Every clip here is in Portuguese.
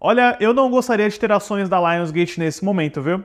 Olha, eu não gostaria de ter ações da Lionsgate nesse momento, viu?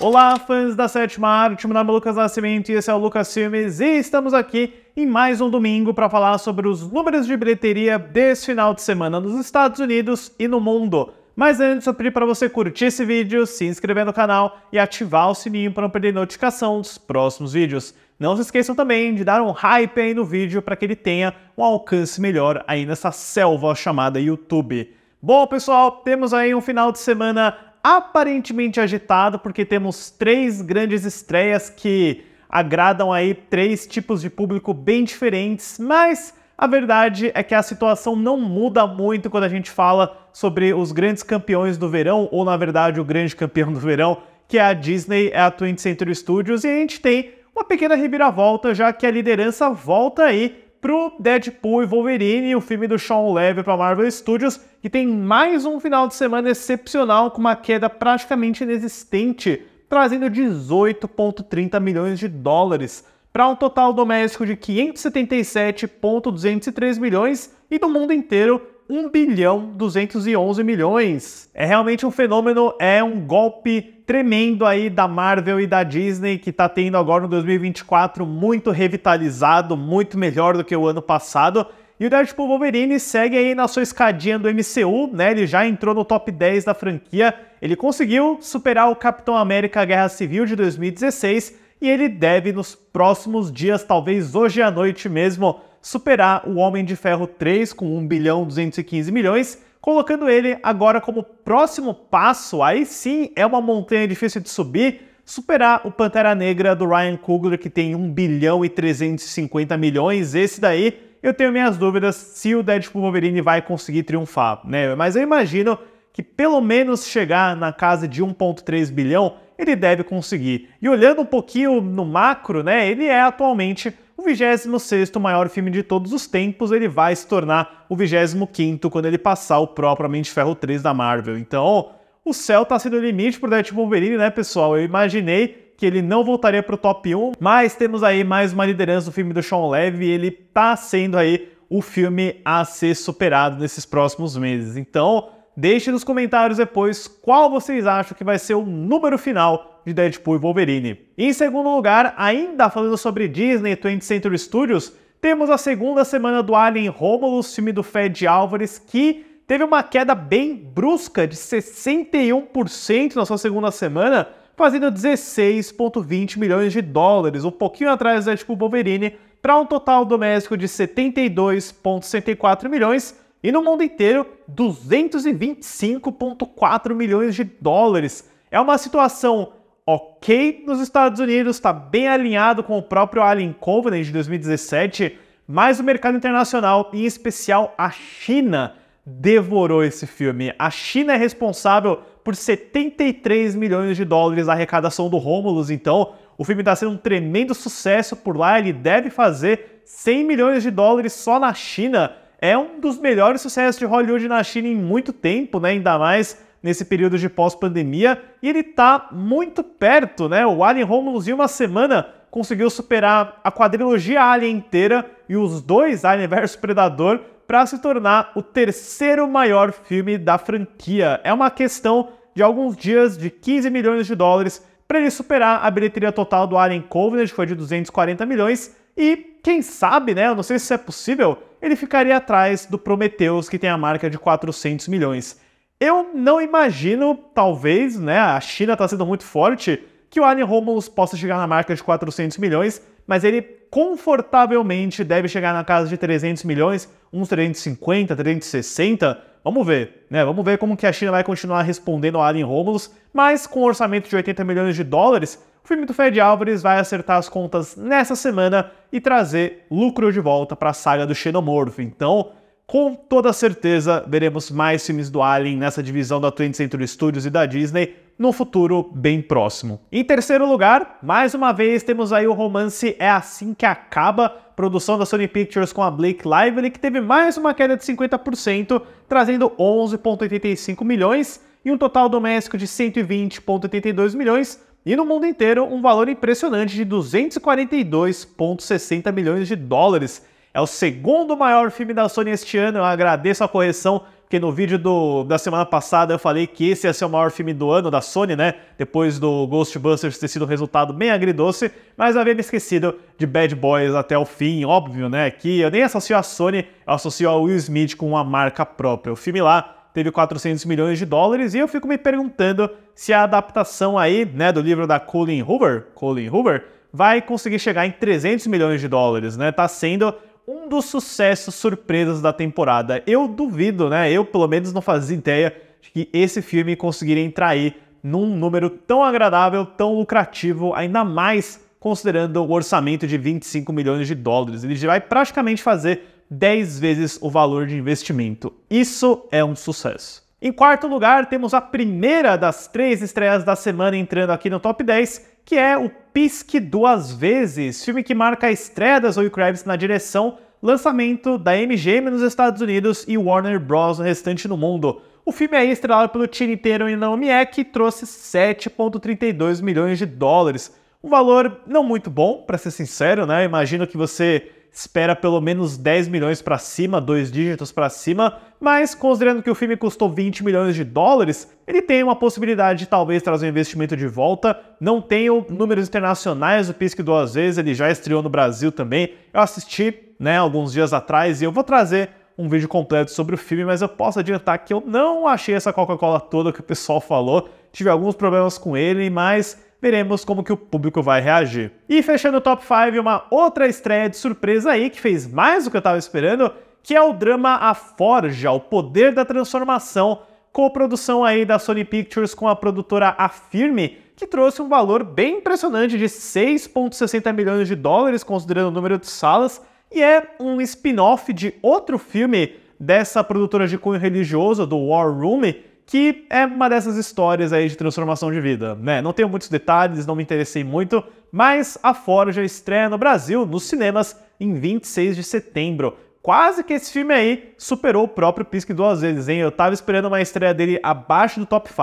Olá, fãs da Sétima Arte, meu nome é Lucas Nascimento e esse é o Lucas Filmes e estamos aqui em mais um domingo para falar sobre os números de bilheteria desse final de semana nos Estados Unidos e no mundo. Mas antes, eu pedi para você curtir esse vídeo, se inscrever no canal e ativar o sininho para não perder notificação dos próximos vídeos. Não se esqueçam também de dar um hype aí no vídeo para que ele tenha um alcance melhor aí nessa selva chamada YouTube. Bom, pessoal, temos aí um final de semana aparentemente agitado, porque temos três grandes estreias que agradam aí três tipos de público bem diferentes, mas a verdade é que a situação não muda muito quando a gente fala sobre os grandes campeões do verão, ou na verdade o grande campeão do verão, que é a Disney, é a Twin Century Studios, e a gente tem uma pequena reviravolta, já que a liderança volta aí pro Deadpool e Wolverine, o filme do Sean Levy para Marvel Studios, que tem mais um final de semana excepcional com uma queda praticamente inexistente, trazendo 18,30 milhões de dólares para um total doméstico de 577,203 milhões e do mundo inteiro 1 bilhão 211 milhões. É realmente um fenômeno, é um golpe tremendo aí da Marvel e da Disney que tá tendo agora no 2024 muito revitalizado, muito melhor do que o ano passado. E o Deadpool Wolverine segue aí na sua escadinha do MCU, né? Ele já entrou no top 10 da franquia. Ele conseguiu superar o Capitão América Guerra Civil de 2016 e ele deve, nos próximos dias, talvez hoje à noite mesmo, superar o Homem de Ferro 3 com 1 bilhão 215 milhões, colocando ele agora como próximo passo. Aí sim é uma montanha difícil de subir, superar o Pantera Negra do Ryan Coogler, que tem 1 bilhão e 350 milhões. Esse daí eu tenho minhas dúvidas se o Deadpool Wolverine vai conseguir triunfar, né? Mas eu imagino que pelo menos chegar na casa de 1.3 bilhão ele deve conseguir. E olhando um pouquinho no macro, né, ele é atualmente o 26º maior filme de todos os tempos, ele vai se tornar o 25º quando ele passar o propriamente Ferro 3 da Marvel. Então, o céu tá sendo o limite pro Deadpool Wolverine, né, pessoal? Eu imaginei que ele não voltaria pro top 1, mas temos aí mais uma liderança do filme do Sean Levy, ele tá sendo aí o filme a ser superado nesses próximos meses. Então, Deixe nos comentários depois qual vocês acham que vai ser o número final de Deadpool e Wolverine. Em segundo lugar, ainda falando sobre Disney 20th Century Studios, temos a segunda semana do Alien Romulus, filme do Fed Álvares, que teve uma queda bem brusca de 61% na sua segunda semana, fazendo 16,20 milhões de dólares, um pouquinho atrás da Deadpool Wolverine, para um total doméstico de 72,64 milhões, e no mundo inteiro, 225,4 milhões de dólares. É uma situação ok nos Estados Unidos, está bem alinhado com o próprio Alien Covenant de 2017, mas o mercado internacional, em especial a China, devorou esse filme. A China é responsável por 73 milhões de dólares da arrecadação do Romulus, então o filme está sendo um tremendo sucesso por lá, ele deve fazer 100 milhões de dólares só na China é um dos melhores sucessos de Hollywood na China em muito tempo, né? Ainda mais nesse período de pós-pandemia. E ele está muito perto, né? O Alien Romulus em uma semana conseguiu superar a quadrilogia Alien inteira e os dois Alien vs Predador para se tornar o terceiro maior filme da franquia. É uma questão de alguns dias de 15 milhões de dólares para ele superar a bilheteria total do Alien Covenant, que foi de 240 milhões, e quem sabe, né? Eu não sei se isso é possível, ele ficaria atrás do Prometheus, que tem a marca de 400 milhões. Eu não imagino, talvez, né? A China está sendo muito forte que o Alien Romulus possa chegar na marca de 400 milhões, mas ele confortavelmente deve chegar na casa de 300 milhões, uns 350, 360. Vamos ver, né? Vamos ver como que a China vai continuar respondendo ao Alien Romulus, mas com um orçamento de 80 milhões de dólares, o filme do Fred Álvares vai acertar as contas nessa semana e trazer lucro de volta para a saga do Xenomorfo. Então, com toda certeza, veremos mais filmes do Alien nessa divisão da 20th Century Studios e da Disney, no futuro bem próximo. Em terceiro lugar, mais uma vez temos aí o romance É Assim Que Acaba, produção da Sony Pictures com a Blake Lively, que teve mais uma queda de 50%, trazendo 11,85 milhões e um total doméstico de 120,82 milhões, e no mundo inteiro um valor impressionante de 242,60 milhões de dólares, é o segundo maior filme da Sony este ano. Eu agradeço a correção, porque no vídeo do, da semana passada eu falei que esse ia ser o maior filme do ano da Sony, né? Depois do Ghostbusters ter sido um resultado bem agridoce, mas havia me esquecido de Bad Boys até o fim, óbvio, né? Que eu nem associo a Sony, eu associo a Will Smith com uma marca própria. O filme lá teve 400 milhões de dólares e eu fico me perguntando se a adaptação aí, né, do livro da Colin Hoover, Colin Hoover, vai conseguir chegar em 300 milhões de dólares, né? Tá sendo um dos sucessos surpresas da temporada. Eu duvido, né? Eu pelo menos não fazia ideia de que esse filme conseguiria entrar aí num número tão agradável, tão lucrativo, ainda mais considerando o orçamento de 25 milhões de dólares. Ele vai praticamente fazer 10 vezes o valor de investimento. Isso é um sucesso. Em quarto lugar, temos a primeira das três estreias da semana entrando aqui no top 10, que é o Pisque Duas Vezes, filme que marca a estreia das Zoe Kravitz na direção, lançamento da MGM nos Estados Unidos e Warner Bros. no restante do mundo. O filme é estrelado pelo inteiro e Naomi Ek e trouxe 7,32 milhões de dólares. Um valor não muito bom, para ser sincero, né? Imagino que você espera pelo menos 10 milhões para cima, dois dígitos para cima, mas considerando que o filme custou 20 milhões de dólares, ele tem uma possibilidade de talvez trazer um investimento de volta. Não tenho números internacionais do Pisque duas vezes, ele já estreou no Brasil também. Eu assisti, né, alguns dias atrás e eu vou trazer um vídeo completo sobre o filme, mas eu posso adiantar que eu não achei essa Coca-Cola toda que o pessoal falou. Tive alguns problemas com ele, mas veremos como que o público vai reagir. E fechando o top 5, uma outra estreia de surpresa aí que fez mais do que eu estava esperando, que é o drama A Forja, o poder da transformação, co-produção aí da Sony Pictures com a produtora Affirme, que trouxe um valor bem impressionante de 6,60 milhões de dólares, considerando o número de salas, e é um spin-off de outro filme dessa produtora de cunho religioso, do War Room, que é uma dessas histórias aí de transformação de vida, né? Não tenho muitos detalhes, não me interessei muito, mas a Forja estreia no Brasil, nos cinemas, em 26 de setembro. Quase que esse filme aí superou o próprio Pisque duas vezes, hein? Eu tava esperando uma estreia dele abaixo do top 5,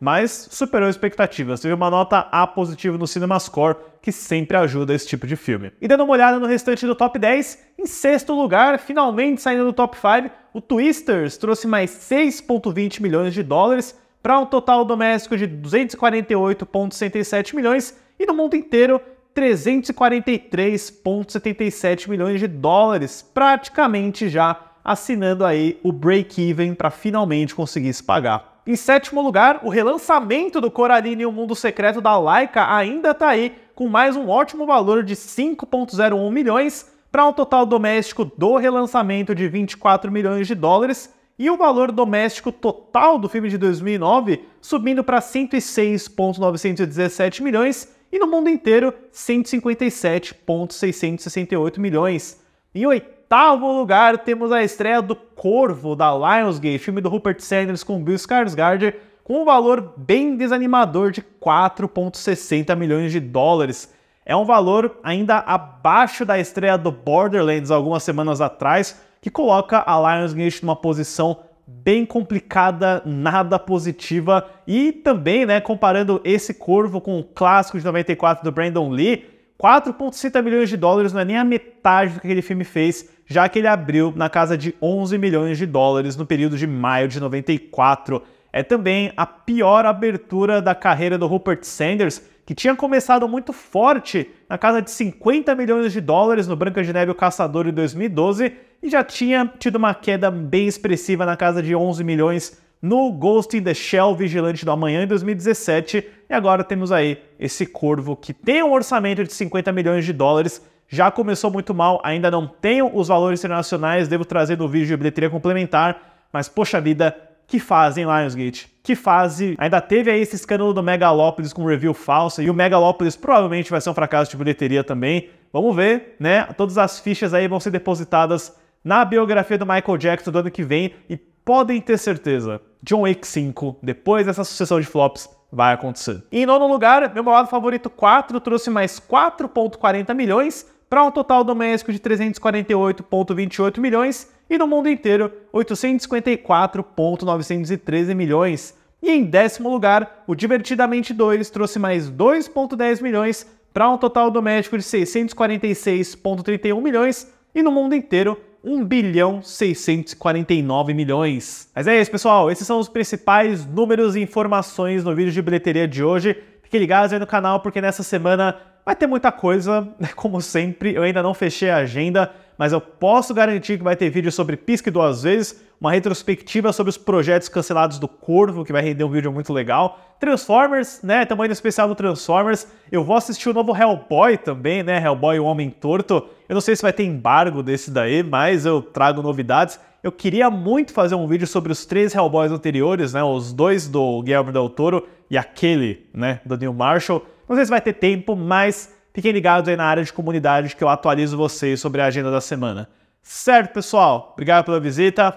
mas superou expectativas. Teve uma nota A positiva no CinemaScore, que sempre ajuda esse tipo de filme. E dando uma olhada no restante do top 10, em sexto lugar, finalmente saindo do top 5, o Twisters trouxe mais 6,20 milhões de dólares para um total doméstico de 248,67 milhões e no mundo inteiro 343,77 milhões de dólares, praticamente já assinando aí o break-even para finalmente conseguir se pagar. Em sétimo lugar, o relançamento do Coraline e o Mundo Secreto da Laika ainda está aí, com mais um ótimo valor de 5,01 milhões, para um total doméstico do relançamento de 24 milhões de dólares, e o valor doméstico total do filme de 2009 subindo para 106,917 milhões, e no mundo inteiro 157,668 milhões. Em oitavo lugar temos a estreia do Corvo da Lionsgate, filme do Rupert Sanders com Bill Skarsgård, com um valor bem desanimador de 4,60 milhões de dólares. É um valor ainda abaixo da estreia do Borderlands algumas semanas atrás, que coloca a Lionsgate numa posição bem complicada, nada positiva. E também, né, comparando esse corvo com o clássico de 94 do Brandon Lee, 4,50 milhões de dólares não é nem a metade do que aquele filme fez, já que ele abriu na casa de 11 milhões de dólares no período de maio de 94. É também a pior abertura da carreira do Rupert Sanders, que tinha começado muito forte na casa de 50 milhões de dólares no Branca de Neve o Caçador em 2012 e já tinha tido uma queda bem expressiva na casa de 11 milhões no Ghost in the Shell Vigilante do Amanhã em 2017, e agora temos aí esse Corvo que tem um orçamento de 50 milhões de dólares, já começou muito mal, ainda não tenho os valores internacionais, devo trazer no vídeo de bilheteria complementar, mas poxa vida, que fase, hein, Lionsgate? Que fase. Ainda teve aí esse escândalo do Megalópolis com review falsa, e o Megalópolis provavelmente vai ser um fracasso de bilheteria também. Vamos ver, né? Todas as fichas aí vão ser depositadas na biografia do Michael Jackson do ano que vem e podem ter certeza, John Wick 5, depois dessa sucessão de flops, vai acontecer. E em nono lugar, meu malvado favorito 4 trouxe mais 4,40 milhões para um total doméstico de 348,28 milhões e no mundo inteiro 854,913 milhões. E em décimo lugar, o Divertidamente 2 trouxe mais 2,10 milhões para um total doméstico de 646,31 milhões e no mundo inteiro 1 bilhão 649 milhões. Mas é isso, pessoal. Esses são os principais números e informações no vídeo de bilheteria de hoje. Fiquem ligados aí no canal, porque nessa semana vai ter muita coisa. Como sempre, eu ainda não fechei a agenda mas eu posso garantir que vai ter vídeo sobre Pisque duas vezes, uma retrospectiva sobre os projetos cancelados do Corvo, que vai render um vídeo muito legal. Transformers, né? Tamanho especial do Transformers. Eu vou assistir o novo Hellboy também, né? Hellboy o Homem Torto. Eu não sei se vai ter embargo desse daí, mas eu trago novidades. Eu queria muito fazer um vídeo sobre os três Hellboys anteriores, né? Os dois do Guillermo Del Toro e aquele, né? Do Neil Marshall. Não sei se vai ter tempo, mas Fiquem ligados aí na área de comunidades que eu atualizo vocês sobre a agenda da semana. Certo, pessoal? Obrigado pela visita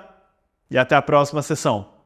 e até a próxima sessão.